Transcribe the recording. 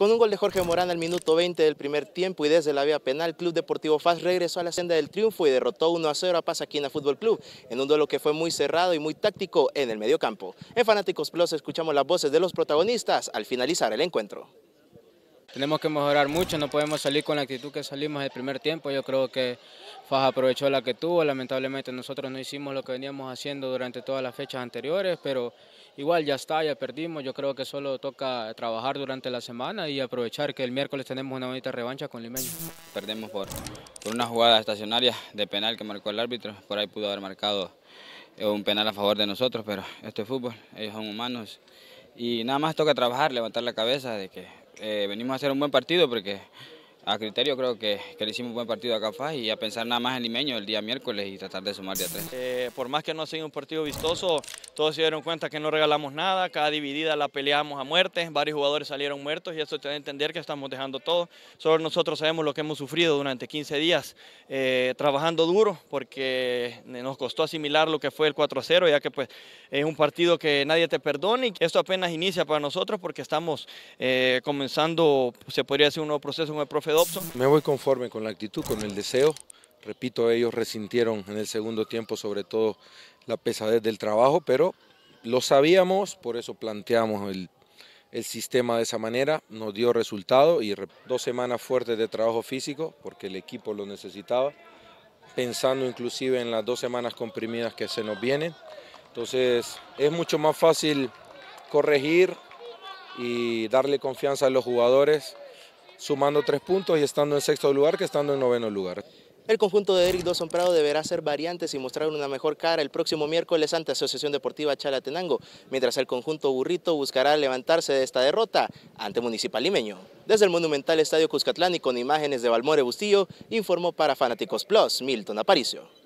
Con un gol de Jorge Morán al minuto 20 del primer tiempo y desde la vía penal, Club Deportivo FAS regresó a la senda del triunfo y derrotó 1 a 0 a Pasaquina Fútbol Club en un duelo que fue muy cerrado y muy táctico en el mediocampo. En Fanáticos Plus escuchamos las voces de los protagonistas al finalizar el encuentro. Tenemos que mejorar mucho, no podemos salir con la actitud que salimos del primer tiempo. Yo creo que Faja aprovechó la que tuvo, lamentablemente nosotros no hicimos lo que veníamos haciendo durante todas las fechas anteriores, pero igual ya está, ya perdimos, yo creo que solo toca trabajar durante la semana y aprovechar que el miércoles tenemos una bonita revancha con Limeño. Perdemos por, una jugada estacionaria de penal que marcó el árbitro, por ahí pudo haber marcado eh, un penal a favor de nosotros, pero este es fútbol, ellos son humanos y nada más toca trabajar, levantar la cabeza de que eh, venimos a hacer un buen partido porque a criterio creo que, le hicimos un buen partido a Cafaz y a pensar nada más en Limeño el día miércoles y tratar de sumar de tres. Eh, por más que no ha sido un partido vistoso, todos se dieron cuenta que no regalamos nada, cada dividida la peleamos a muerte, varios jugadores salieron muertos y eso te da a entender que estamos dejando todo. Solo nosotros sabemos lo que hemos sufrido durante 15 días, eh, trabajando duro porque nos costó asimilar lo que fue el 4-0, ya que pues es un partido que nadie te perdone y esto apenas inicia para nosotros porque estamos eh, comenzando, se podría decir, un nuevo proceso con el profe me voy conforme con la actitud, con el deseo. Repito, ellos resintieron en el segundo tiempo sobre todo la pesadez del trabajo, pero lo sabíamos, por eso planteamos el, el sistema de esa manera, nos dio resultado y dos semanas fuertes de trabajo físico, porque el equipo lo necesitaba, pensando inclusive en las dos semanas comprimidas que se nos vienen. Entonces es mucho más fácil corregir y darle confianza a los jugadores sumando tres puntos y estando en sexto lugar que estando en noveno lugar. El conjunto de Eric Dawson Prado deberá ser variantes y mostrar una mejor cara el próximo miércoles ante Asociación Deportiva Chalatenango, mientras el conjunto burrito buscará levantarse de esta derrota ante Municipal Limeño. Desde el monumental Estadio Cuscatlán y con imágenes de Balmore Bustillo, informó para Fanáticos Plus, Milton Aparicio.